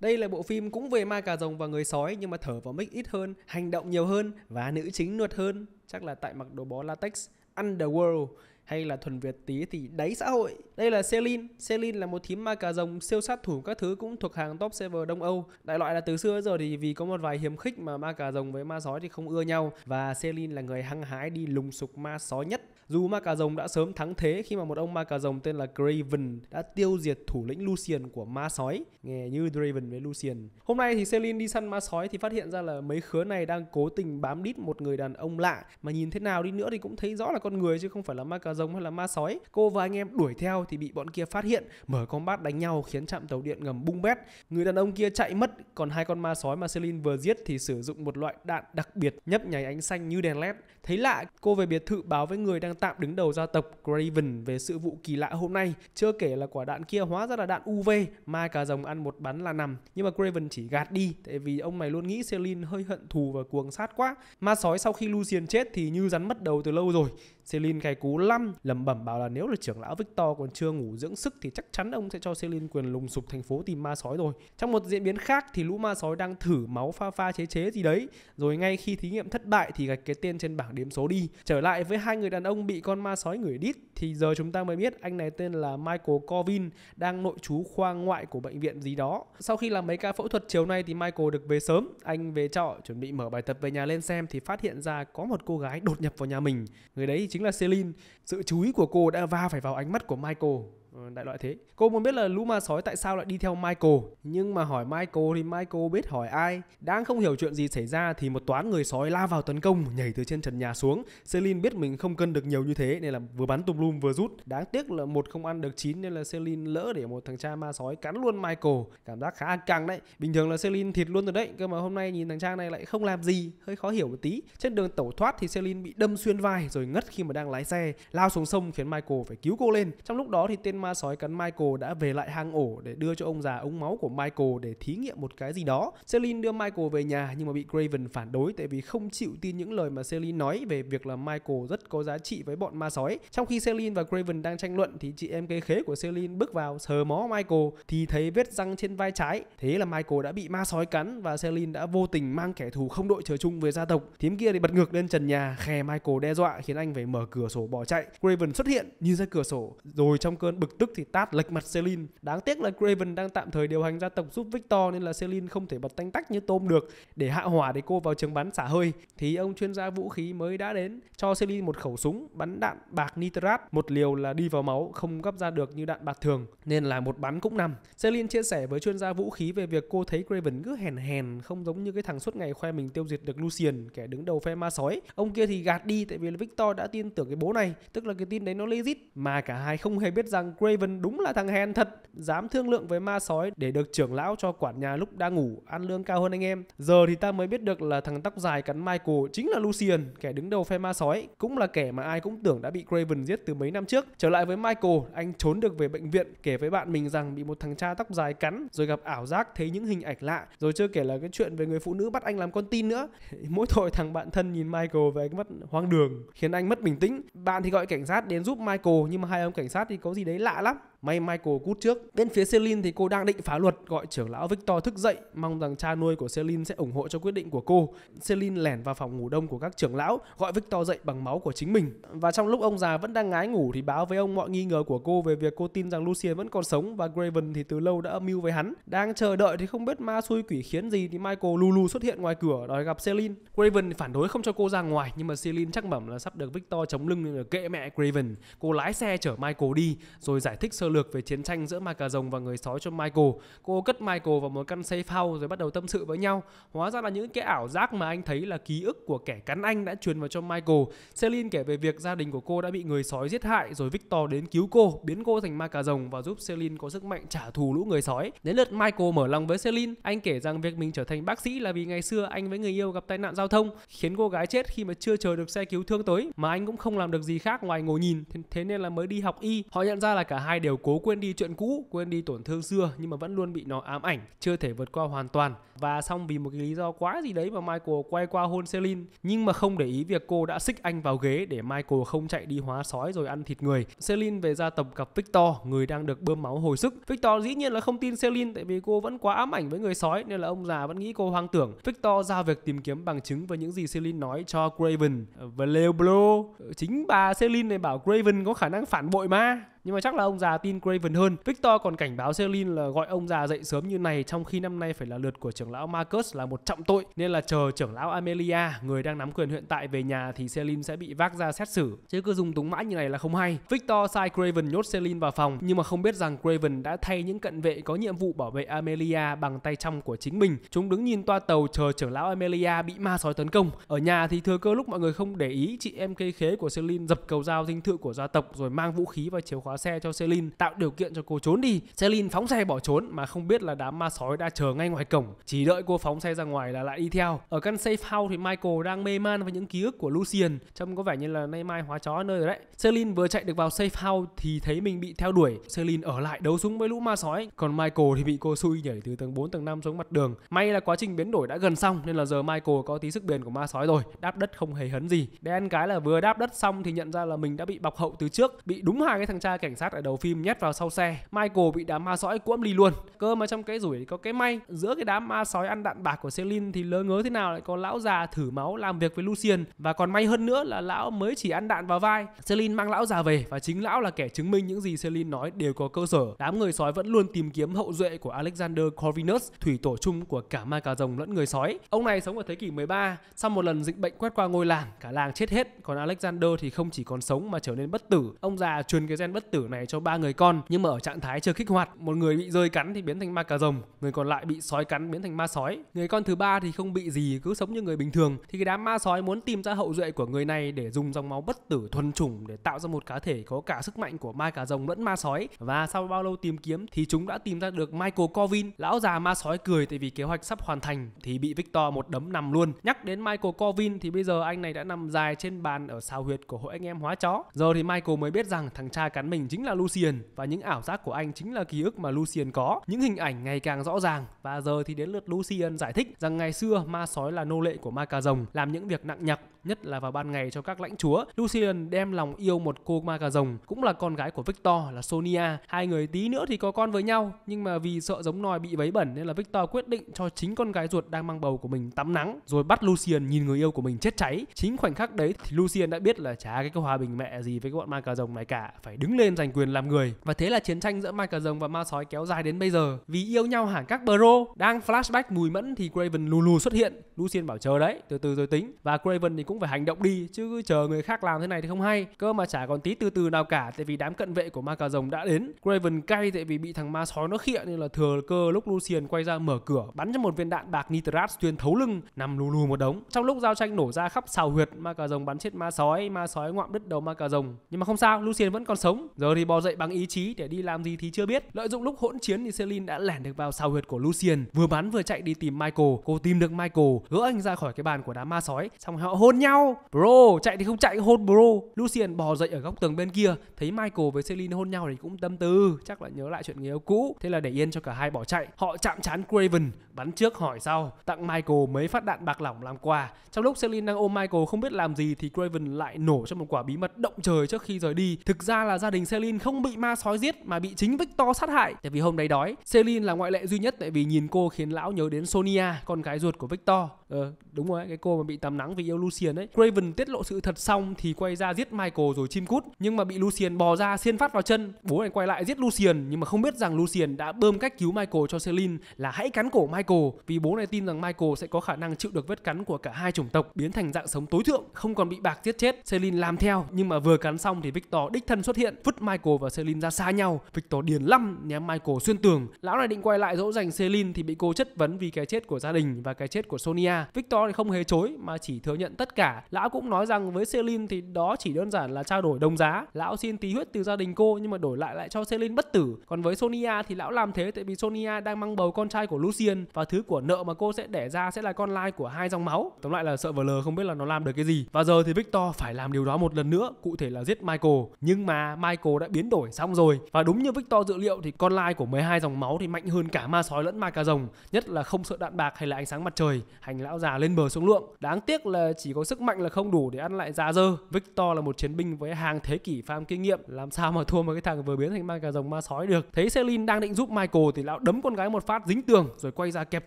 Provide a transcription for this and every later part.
Đây là bộ phim cũng về ma cà rồng và người sói nhưng mà thở vào mic ít hơn, hành động nhiều hơn và nữ chính nuột hơn. Chắc là tại mặc đồ bó latex Underworld hay là thuần Việt tí thì đáy xã hội. Đây là Celine. Celine là một thím ma cà rồng siêu sát thủ các thứ cũng thuộc hàng top server Đông Âu. Đại loại là từ xưa giờ thì vì có một vài hiếm khích mà ma cà rồng với ma sói thì không ưa nhau và Celine là người hăng hái đi lùng sục ma sói nhất. Dù ma cà rồng đã sớm thắng thế khi mà một ông ma cà rồng tên là Graven đã tiêu diệt thủ lĩnh Lucian của ma sói, nghe như Draven với Lucian. Hôm nay thì Celine đi săn ma sói thì phát hiện ra là mấy khứa này đang cố tình bám đít một người đàn ông lạ mà nhìn thế nào đi nữa thì cũng thấy rõ là con người chứ không phải là ma cà rồng hay là ma sói cô và anh em đuổi theo thì bị bọn kia phát hiện mở combat đánh nhau khiến trạm tàu điện ngầm bung bét người đàn ông kia chạy mất còn hai con ma sói mà Celine vừa giết thì sử dụng một loại đạn đặc biệt nhấp nháy ánh xanh như đèn led thấy lạ cô về biệt thự báo với người đang tạm đứng đầu gia tộc Graven về sự vụ kỳ lạ hôm nay chưa kể là quả đạn kia hóa ra là đạn UV mai cả rồng ăn một bắn là nằm nhưng mà Graven chỉ gạt đi tại vì ông mày luôn nghĩ Celine hơi hận thù và cuồng sát quá ma sói sau khi Lucien chết thì như rắn mất đầu từ lâu rồi Celine cay cú lăm lẩm bẩm bảo là nếu là trưởng lão Victor còn chưa ngủ dưỡng sức thì chắc chắn ông sẽ cho Celine quyền lùng sục thành phố tìm ma sói rồi. Trong một diễn biến khác thì lũ ma sói đang thử máu pha pha chế chế gì đấy, rồi ngay khi thí nghiệm thất bại thì gạch cái tên trên bảng điểm số đi. Trở lại với hai người đàn ông bị con ma sói ngửi đít thì giờ chúng ta mới biết anh này tên là Michael Corvin đang nội trú khoa ngoại của bệnh viện gì đó. Sau khi làm mấy ca phẫu thuật chiều nay thì Michael được về sớm, anh về trọ chuẩn bị mở bài tập về nhà lên xem thì phát hiện ra có một cô gái đột nhập vào nhà mình. Người đấy chỉ chính là Celine. Sự chú ý của cô đã va phải vào ánh mắt của Michael Ờ, đại loại thế cô muốn biết là lũ ma sói tại sao lại đi theo Michael nhưng mà hỏi Michael thì Michael biết hỏi ai đang không hiểu chuyện gì xảy ra thì một toán người sói la vào tấn công nhảy từ trên trần nhà xuống Celine biết mình không cân được nhiều như thế nên là vừa bắn tùm lum vừa rút đáng tiếc là một không ăn được chín nên là Celine lỡ để một thằng cha ma sói cắn luôn Michael cảm giác khá căng đấy bình thường là Celine thịt luôn rồi đấy cơ mà hôm nay nhìn thằng cha này lại không làm gì hơi khó hiểu một tí trên đường tẩu thoát thì Celine bị đâm xuyên vai rồi ngất khi mà đang lái xe lao xuống sông khiến Michael phải cứu cô lên trong lúc đó thì tên ma sói cắn Michael đã về lại hang ổ để đưa cho ông già ống máu của Michael để thí nghiệm một cái gì đó. Celine đưa Michael về nhà nhưng mà bị Craven phản đối tại vì không chịu tin những lời mà Celine nói về việc là Michael rất có giá trị với bọn ma sói. Trong khi Celine và Craven đang tranh luận thì chị em cây khế của Celine bước vào sờ mó Michael thì thấy vết răng trên vai trái. Thế là Michael đã bị ma sói cắn và Celine đã vô tình mang kẻ thù không đội trời chung về gia tộc. Thím kia thì bật ngược lên trần nhà, khè Michael đe dọa khiến anh phải mở cửa sổ bỏ chạy. Craven xuất hiện như ra cửa sổ rồi trong cơn bực bực tức thì tát lệch mặt Celine. Đáng tiếc là Craven đang tạm thời điều hành gia tộc giúp Victor nên là Celine không thể bật tanh tách như tôm được để hạ hỏa để cô vào trường bắn xả hơi. Thì ông chuyên gia vũ khí mới đã đến cho Celine một khẩu súng bắn đạn bạc nitrat, một liều là đi vào máu không gấp ra được như đạn bạc thường nên là một bắn cũng nằm. Celine chia sẻ với chuyên gia vũ khí về việc cô thấy Craven cứ hèn hèn không giống như cái thằng suốt ngày khoe mình tiêu diệt được Lucien kẻ đứng đầu phe ma sói. Ông kia thì gạt đi tại vì là Victor đã tin tưởng cái bố này, tức là cái tin đấy nó legit mà cả hai không hề biết rằng Craven đúng là thằng hèn thật, dám thương lượng với ma sói để được trưởng lão cho quản nhà lúc đang ngủ, ăn lương cao hơn anh em. Giờ thì ta mới biết được là thằng tóc dài cắn Michael chính là Lucian, kẻ đứng đầu phe ma sói, cũng là kẻ mà ai cũng tưởng đã bị Craven giết từ mấy năm trước. Trở lại với Michael, anh trốn được về bệnh viện, kể với bạn mình rằng bị một thằng cha tóc dài cắn, rồi gặp ảo giác thấy những hình ảnh lạ, rồi chưa kể là cái chuyện về người phụ nữ bắt anh làm con tin nữa. Mỗi tội thằng bạn thân nhìn Michael với ánh mắt hoang đường, khiến anh mất bình tĩnh. Bạn thì gọi cảnh sát đến giúp Michael nhưng mà hai ông cảnh sát thì có gì đấy lạ lắm May Michael cút trước. Bên phía Celine thì cô đang định phá luật gọi trưởng lão Victor thức dậy, mong rằng cha nuôi của Celine sẽ ủng hộ cho quyết định của cô. Celine lẻn vào phòng ngủ đông của các trưởng lão, gọi Victor dậy bằng máu của chính mình. Và trong lúc ông già vẫn đang ngái ngủ thì báo với ông mọi nghi ngờ của cô về việc cô tin rằng Lucia vẫn còn sống và Graven thì từ lâu đã âm mưu với hắn. Đang chờ đợi thì không biết ma xui quỷ khiến gì thì Michael lulu xuất hiện ngoài cửa đòi gặp Celine. Graven phản đối không cho cô ra ngoài nhưng mà Celine chắc bẩm là sắp được Victor chống lưng nên là kệ mẹ Graven. Cô lái xe chở Michael đi rồi giải thích sơ lược về chiến tranh giữa ma cà rồng và người sói cho Michael. Cô cất Michael vào một căn safe house rồi bắt đầu tâm sự với nhau. Hóa ra là những cái ảo giác mà anh thấy là ký ức của kẻ cắn anh đã truyền vào cho Michael. Celine kể về việc gia đình của cô đã bị người sói giết hại rồi Victor đến cứu cô, biến cô thành ma cà rồng và giúp Celine có sức mạnh trả thù lũ người sói. Đến lượt Michael mở lòng với Celine, anh kể rằng việc mình trở thành bác sĩ là vì ngày xưa anh với người yêu gặp tai nạn giao thông khiến cô gái chết khi mà chưa chờ được xe cứu thương tới mà anh cũng không làm được gì khác ngoài ngồi nhìn thế nên là mới đi học y. Họ nhận ra là cả hai đều đều cố quên đi chuyện cũ, quên đi tổn thương xưa nhưng mà vẫn luôn bị nó ám ảnh, chưa thể vượt qua hoàn toàn. Và xong vì một cái lý do quá gì đấy mà Michael quay qua hôn Celine nhưng mà không để ý việc cô đã xích anh vào ghế để Michael không chạy đi hóa sói rồi ăn thịt người. Celine về ra tập gặp Victor, người đang được bơm máu hồi sức. Victor dĩ nhiên là không tin Celine tại vì cô vẫn quá ám ảnh với người sói nên là ông già vẫn nghĩ cô hoang tưởng. Victor giao việc tìm kiếm bằng chứng về những gì Celine nói cho Craven. Ờ, và Leoblo, ờ, chính bà Celine này bảo Craven có khả năng phản bội ma nhưng mà chắc là ông già tin Craven hơn. Victor còn cảnh báo Celine là gọi ông già dậy sớm như này trong khi năm nay phải là lượt của trưởng lão Marcus là một trọng tội nên là chờ trưởng lão Amelia, người đang nắm quyền hiện tại về nhà thì Celine sẽ bị vác ra xét xử. Chứ cứ dùng túng mãi như này là không hay. Victor sai Craven nhốt Celine vào phòng nhưng mà không biết rằng Craven đã thay những cận vệ có nhiệm vụ bảo vệ Amelia bằng tay trong của chính mình. Chúng đứng nhìn toa tàu chờ trưởng lão Amelia bị ma sói tấn công. Ở nhà thì thừa cơ lúc mọi người không để ý, chị em kê khế của Celine dập cầu dao dinh thự của gia tộc rồi mang vũ khí và chìa khóa xe cho Celine tạo điều kiện cho cô trốn đi. Celine phóng xe bỏ trốn mà không biết là đám ma sói đã chờ ngay ngoài cổng, chỉ đợi cô phóng xe ra ngoài là lại đi theo. Ở căn safe house thì Michael đang mê man với những ký ức của Lucien, trông có vẻ như là nay mai hóa chó nơi rồi đấy. Celine vừa chạy được vào safe house thì thấy mình bị theo đuổi. Celine ở lại đấu súng với lũ ma sói, còn Michael thì bị cô xui nhảy từ tầng 4 tầng 5 xuống mặt đường. May là quá trình biến đổi đã gần xong nên là giờ Michael có tí sức bền của ma sói rồi, đáp đất không hề hấn gì. Đen cái là vừa đáp đất xong thì nhận ra là mình đã bị bọc hậu từ trước, bị đúng hai cái thằng cha kẻ cảnh sát ở đầu phim nhét vào sau xe. Michael bị đám ma sói cuỗm đi luôn. Cơ mà trong cái rủi có cái may, giữa cái đám ma sói ăn đạn bạc của Celine thì lỡ ngớ thế nào lại có lão già thử máu làm việc với Lucien và còn may hơn nữa là lão mới chỉ ăn đạn vào vai. Celine mang lão già về và chính lão là kẻ chứng minh những gì Celine nói đều có cơ sở. Đám người sói vẫn luôn tìm kiếm hậu duệ của Alexander Corvinus, thủy tổ chung của cả ma cà rồng lẫn người sói. Ông này sống ở thế kỷ 13, sau một lần dịch bệnh quét qua ngôi làng, cả làng chết hết, còn Alexander thì không chỉ còn sống mà trở nên bất tử. Ông già truyền cái gen bất tử tử này cho ba người con nhưng mà ở trạng thái chưa kích hoạt một người bị rơi cắn thì biến thành ma cà rồng người còn lại bị sói cắn biến thành ma sói người con thứ ba thì không bị gì cứ sống như người bình thường thì cái đám ma sói muốn tìm ra hậu duệ của người này để dùng dòng máu bất tử thuần chủng để tạo ra một cá thể có cả sức mạnh của ma cà rồng lẫn ma sói và sau bao lâu tìm kiếm thì chúng đã tìm ra được Michael Corvin lão già ma sói cười tại vì kế hoạch sắp hoàn thành thì bị Victor một đấm nằm luôn nhắc đến Michael Corvin thì bây giờ anh này đã nằm dài trên bàn ở sao huyệt của hội anh em hóa chó giờ thì Michael mới biết rằng thằng cha cắn mình mình chính là Lucien và những ảo giác của anh chính là ký ức mà Lucien có. Những hình ảnh ngày càng rõ ràng và giờ thì đến lượt Lucien giải thích rằng ngày xưa ma sói là nô lệ của ma cà rồng làm những việc nặng nhọc nhất là vào ban ngày cho các lãnh chúa. Lucien đem lòng yêu một cô ma cà rồng cũng là con gái của Victor là Sonia. Hai người tí nữa thì có con với nhau nhưng mà vì sợ giống nòi bị vấy bẩn nên là Victor quyết định cho chính con gái ruột đang mang bầu của mình tắm nắng rồi bắt Lucien nhìn người yêu của mình chết cháy. Chính khoảnh khắc đấy thì Lucien đã biết là chả cái câu hòa bình mẹ gì với cái bọn ma cà rồng này cả, phải đứng lên giành quyền làm người. Và thế là chiến tranh giữa ma cà rồng và ma sói kéo dài đến bây giờ. Vì yêu nhau hẳn các bro đang flashback mùi mẫn thì Craven lù lù xuất hiện. Lucien bảo chờ đấy, từ từ rồi tính. Và Craven thì cũng cũng phải hành động đi chứ chờ người khác làm thế này thì không hay cơ mà chả còn tí từ từ nào cả tại vì đám cận vệ của ma cà rồng đã đến Graven cay tại vì bị thằng ma sói nó khịa nên là thừa cơ lúc Lucian quay ra mở cửa bắn cho một viên đạn bạc nitrat xuyên thấu lưng nằm lù lù một đống trong lúc giao tranh nổ ra khắp xào huyệt ma cà rồng bắn chết ma sói ma sói ngoạm đứt đầu ma cà rồng nhưng mà không sao Lucian vẫn còn sống giờ thì bò dậy bằng ý chí để đi làm gì thì chưa biết lợi dụng lúc hỗn chiến thì Celine đã lẻn được vào xào huyệt của Lucian vừa bắn vừa chạy đi tìm Michael cô tìm được Michael gỡ anh ra khỏi cái bàn của đám ma sói xong họ hôn nhau nhau Bro chạy thì không chạy hôn bro Lucien bò dậy ở góc tường bên kia Thấy Michael với Celine hôn nhau thì cũng tâm tư chắc là nhớ lại chuyện người yêu cũ thế là để yên cho cả hai bỏ chạy họ chạm chán Craven bắn trước hỏi sau tặng Michael mấy phát đạn bạc lỏng làm quà trong lúc Celine đang ôm Michael không biết làm gì thì Craven lại nổ cho một quả bí mật động trời trước khi rời đi thực ra là gia đình Celine không bị ma sói giết mà bị chính Victor sát hại tại vì hôm đấy đói Celine là ngoại lệ duy nhất tại vì nhìn cô khiến lão nhớ đến Sonia con gái ruột của Victor Ờ, đúng rồi, cái cô mà bị tắm nắng vì yêu Lucien ấy. Craven tiết lộ sự thật xong thì quay ra giết Michael rồi chim cút, nhưng mà bị Lucien bò ra xiên phát vào chân. Bố này quay lại giết Lucien nhưng mà không biết rằng Lucien đã bơm cách cứu Michael cho Celine là hãy cắn cổ Michael vì bố này tin rằng Michael sẽ có khả năng chịu được vết cắn của cả hai chủng tộc biến thành dạng sống tối thượng, không còn bị bạc giết chết. Celine làm theo nhưng mà vừa cắn xong thì Victor đích thân xuất hiện, vứt Michael và Celine ra xa nhau. Victor điền lăm ném Michael xuyên tường. Lão này định quay lại dỗ dành Celine thì bị cô chất vấn vì cái chết của gia đình và cái chết của Sonia Victor thì không hề chối mà chỉ thừa nhận tất cả. Lão cũng nói rằng với Celine thì đó chỉ đơn giản là trao đổi đồng giá. Lão xin tí huyết từ gia đình cô nhưng mà đổi lại lại cho Celine bất tử. Còn với Sonia thì lão làm thế tại vì Sonia đang mang bầu con trai của Lucien và thứ của nợ mà cô sẽ đẻ ra sẽ là con lai của hai dòng máu. Tóm lại là sợ lờ không biết là nó làm được cái gì. Và giờ thì Victor phải làm điều đó một lần nữa, cụ thể là giết Michael. Nhưng mà Michael đã biến đổi xong rồi. Và đúng như Victor dự liệu thì con lai của 12 dòng máu thì mạnh hơn cả ma sói lẫn ma cà rồng, nhất là không sợ đạn bạc hay là ánh sáng mặt trời. Hành lão già lên bờ xuống lượng. Đáng tiếc là chỉ có sức mạnh là không đủ để ăn lại giá dơ. Victor là một chiến binh với hàng thế kỷ farm kinh nghiệm, làm sao mà thua một cái thằng vừa biến thành ma cà rồng ma sói được. Thấy Celine đang định giúp Michael thì lão đấm con gái một phát dính tường rồi quay ra kẹp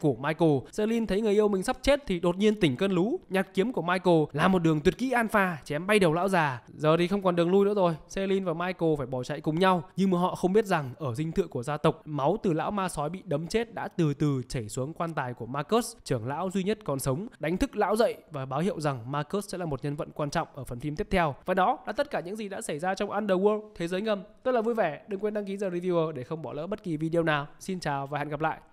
cổ Michael. Celine thấy người yêu mình sắp chết thì đột nhiên tỉnh cơn lú. nhặt kiếm của Michael là một đường tuyệt kỹ alpha chém bay đầu lão già. Giờ thì không còn đường lui nữa rồi. Celine và Michael phải bỏ chạy cùng nhau nhưng mà họ không biết rằng ở dinh thự của gia tộc máu từ lão ma sói bị đấm chết đã từ từ chảy xuống quan tài của Marcus trưởng lão duy nhất còn sống đánh thức lão dậy và báo hiệu rằng Marcus sẽ là một nhân vật quan trọng ở phần phim tiếp theo. Và đó là tất cả những gì đã xảy ra trong Underworld thế giới ngầm. Rất là vui vẻ, đừng quên đăng ký The Reviewer để không bỏ lỡ bất kỳ video nào. Xin chào và hẹn gặp lại.